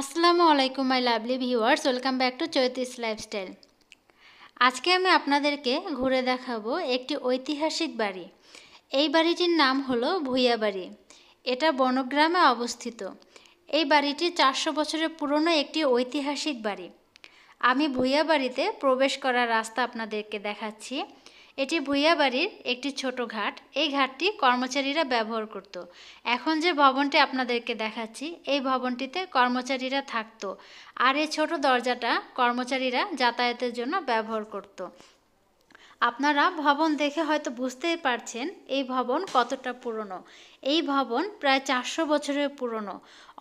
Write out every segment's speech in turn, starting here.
আসসালামু আলাইকুম my lovely viewers welcome back to চৈতিস লাইফস্টাইল আজকে আমি আপনাদেরকে ঘুরে দেখাবো একটি ঐতিহাসিক বাড়ি এই বাড়িটির নাম হলো ভূয়া বাড়ি এটা বনগ্রামে অবস্থিত এই বাড়িটি চারশো বছরের পুরনো একটি ঐতিহাসিক বাড়ি আমি ভূয়া বাড়িতে প্রবেশ করার রাস্তা আপনাদেরকে দেখাচ্ছি এটি ভূঁইয়াবাড়ির একটি ছোট ঘাট এই ঘাটটি কর্মচারীরা ব্যবহার করত। এখন যে ভবনটি আপনাদেরকে দেখাচ্ছি এই ভবনটিতে কর্মচারীরা থাকতো আর এই ছোট দরজাটা কর্মচারীরা যাতায়াতের জন্য ব্যবহার করত। আপনারা ভবন দেখে হয়তো বুঝতেই পারছেন এই ভবন কতটা পুরনো এই ভবন প্রায় চারশো বছরের পুরনো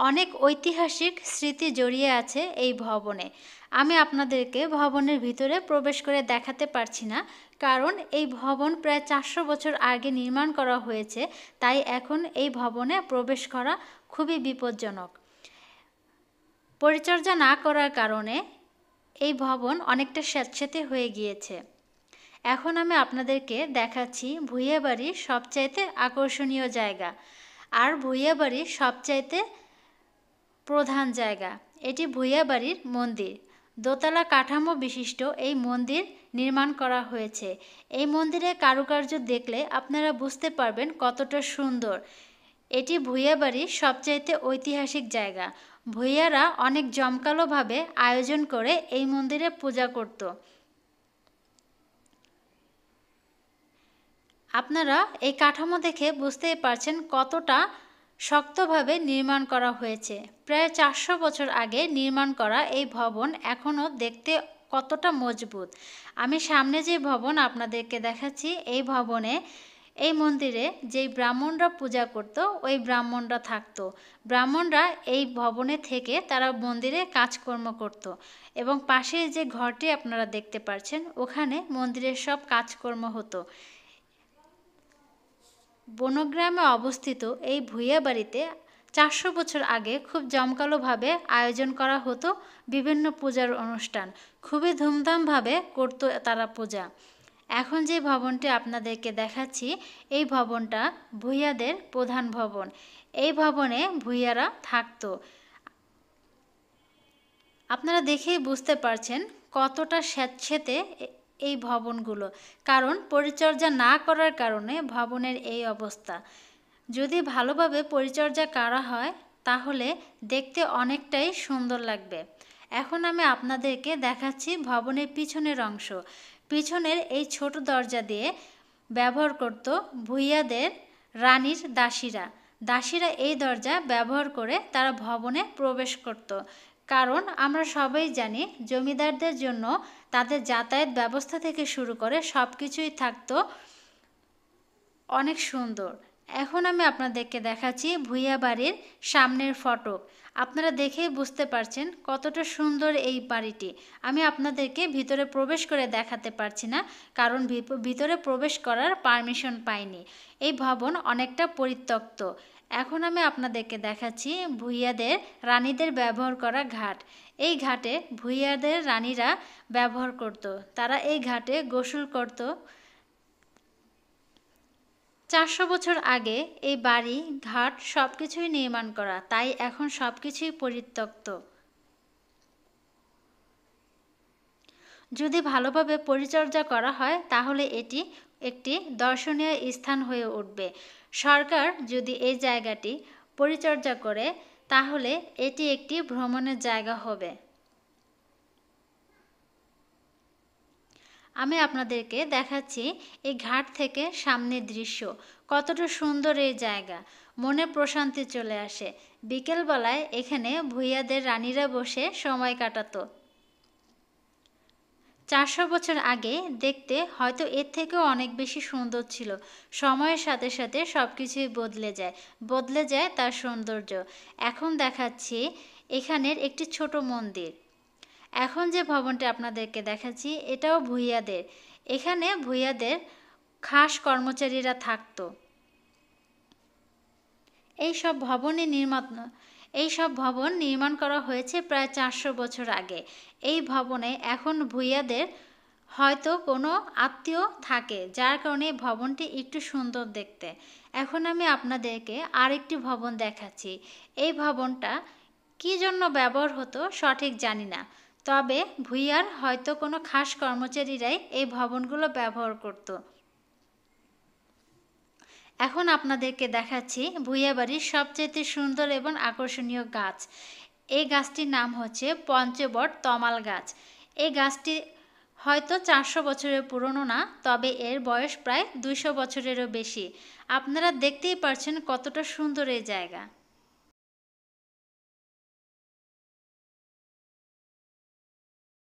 অনেক ঐতিহাসিক স্মৃতি জড়িয়ে আছে এই ভবনে আমি আপনাদেরকে ভবনের ভিতরে প্রবেশ করে দেখাতে পারছি না কারণ এই ভবন প্রায় চারশো বছর আগে নির্মাণ করা হয়েছে তাই এখন এই ভবনে প্রবেশ করা খুবই বিপজ্জনক পরিচর্যা না করার কারণে এই ভবন অনেকটা স্যাঁতস্যাঁতে হয়ে গিয়েছে এখন আমি আপনাদেরকে দেখাচ্ছি ভুইয়াবাড়ির সবচাইতে আকর্ষণীয় জায়গা আর ভুইয়াবাড়ির সবচাইতে প্রধান জায়গা এটি ভুইয়াবাড়ির মন্দির দোতলা কাঠামো বিশিষ্ট এই মন্দির নির্মাণ করা হয়েছে এই মন্দিরের কারুকার্য দেখলে আপনারা বুঝতে পারবেন কতটা সুন্দর এটি ভূয়াবাড়ির সবচাইতে ঐতিহাসিক জায়গা ভূয়ারা অনেক জমকালোভাবে আয়োজন করে এই মন্দিরে পূজা করত আপনারা এই কাঠামো দেখে বুঝতেই পারছেন কতটা শক্তভাবে নির্মাণ করা হয়েছে প্রায় চারশো বছর আগে নির্মাণ করা এই ভবন এখনও দেখতে কতটা মজবুত আমি সামনে যে ভবন আপনাদেরকে দেখাচ্ছি এই ভবনে এই মন্দিরে যেই ব্রাহ্মণরা পূজা করত ওই ব্রাহ্মণরা থাকত ব্রাহ্মণরা এই ভবনে থেকে তারা মন্দিরে কাজকর্ম করত এবং পাশের যে ঘরটি আপনারা দেখতে পাচ্ছেন ওখানে মন্দিরের সব কাজকর্ম হতো বনগ্রামে অবস্থিত এই ভূঁইয়া বাড়িতে চারশো বছর আগে খুব জমকালোভাবে আয়োজন করা হতো বিভিন্ন পূজার অনুষ্ঠান খুবই ধুমধামভাবে করতো তারা পূজা এখন যে ভবনটি আপনাদেরকে দেখাচ্ছি এই ভবনটা ভূঁইয়াদের প্রধান ভবন এই ভবনে ভূঁইয়ারা থাকতো আপনারা দেখেই বুঝতে পারছেন কতটা স্যাঁতস্যাঁতে এই ভবনগুলো কারণ পরিচর্যা না করার কারণে ভবনের এই অবস্থা যদি ভালোভাবে পরিচর্যা করা হয় তাহলে দেখতে অনেকটাই সুন্দর লাগবে এখন আমি আপনাদেরকে দেখাচ্ছি ভবনের পিছনের অংশ পিছনের এই ছোট দরজা দিয়ে ব্যবহার করত ভূইয়াদের রানীর দাসীরা দাসীরা এই দরজা ব্যবহার করে তারা ভবনে প্রবেশ করত কারণ আমরা সবাই জানি জমিদারদের জন্য তাদের যাতায়াত ব্যবস্থা থেকে শুরু করে সব কিছুই থাকত অনেক সুন্দর এখন আমি আপনাদেরকে দেখাচ্ছি ভুইয়া বাড়ির সামনের ফটক আপনারা দেখেই বুঝতে পারছেন কতটা সুন্দর এই বাড়িটি আমি আপনাদেরকে ভিতরে প্রবেশ করে দেখাতে পারছি না কারণ ভিতরে প্রবেশ করার পারমিশন পাইনি এই ভবন অনেকটা পরিত্যক্ত এখন আমি আপনাদেরকে দেখাচ্ছি ভূঁইয়াদের রানীদের ব্যবহার করা ঘাট এই ঘাটে ভূঁইয়াদের রানীরা ব্যবহার করত। তারা এই ঘাটে গোসল করত চারশো বছর আগে এই বাড়ি ঘাট সব কিছুই নির্মাণ করা তাই এখন সব কিছুই পরিত্যক্ত যদি ভালোভাবে পরিচর্যা করা হয় তাহলে এটি একটি দর্শনীয় স্থান হয়ে উঠবে সরকার যদি এই জায়গাটি পরিচর্যা করে তাহলে এটি একটি ভ্রমণের জায়গা হবে আমি আপনাদেরকে দেখাচ্ছি এই ঘাট থেকে সামনের দৃশ্য কতটা সুন্দর এই জায়গা মনে প্রশান্তি চলে আসে বিকেলবেলায় এখানে ভূইয়াদের রানীরা বসে সময় কাটাতো চারশো বছর আগে দেখতে হয়তো এর থেকেও অনেক বেশি সুন্দর ছিল সময়ের সাথে সাথে সব কিছুই বদলে যায় বদলে যায় তার সৌন্দর্য এখন দেখাচ্ছি এখানের একটি ছোট মন্দির এখন যে ভবনটি আপনাদেরকে দেখাচ্ছি এটাও ভূঁইয়াদের এখানে ভূঁইয়াদের খাস কর্মচারীরা থাকতো এই সব ভবনে নির্মাণ এই সব ভবন নির্মাণ করা হয়েছে প্রায় চারশো বছর আগে এই ভবনে এখন ভূঁইয়াদের হয়তো কোনো আত্মীয় থাকে যার কারণে ভবনটি একটু সুন্দর দেখতে এখন আমি আপনাদেরকে আরেকটি ভবন দেখাচ্ছি এই ভবনটা কি জন্য ব্যবহার হতো সঠিক জানি না তবে ভূঁইয়ার হয়তো কোনো খাস কর্মচারীরাই এই ভবনগুলো ব্যবহার করতো এখন আপনাদেরকে দেখাচ্ছি ভুইয়াবাড়ির সবচেয়ে সুন্দর এবং আকর্ষণীয় গাছ এই গাছটির নাম হচ্ছে পঞ্চবট তমাল গাছ এই গাছটি হয়তো চারশো বছরের পুরনো না তবে এর বয়স প্রায় দুইশো বছরেরও বেশি আপনারা দেখতেই পারছেন কতটা সুন্দর এই জায়গা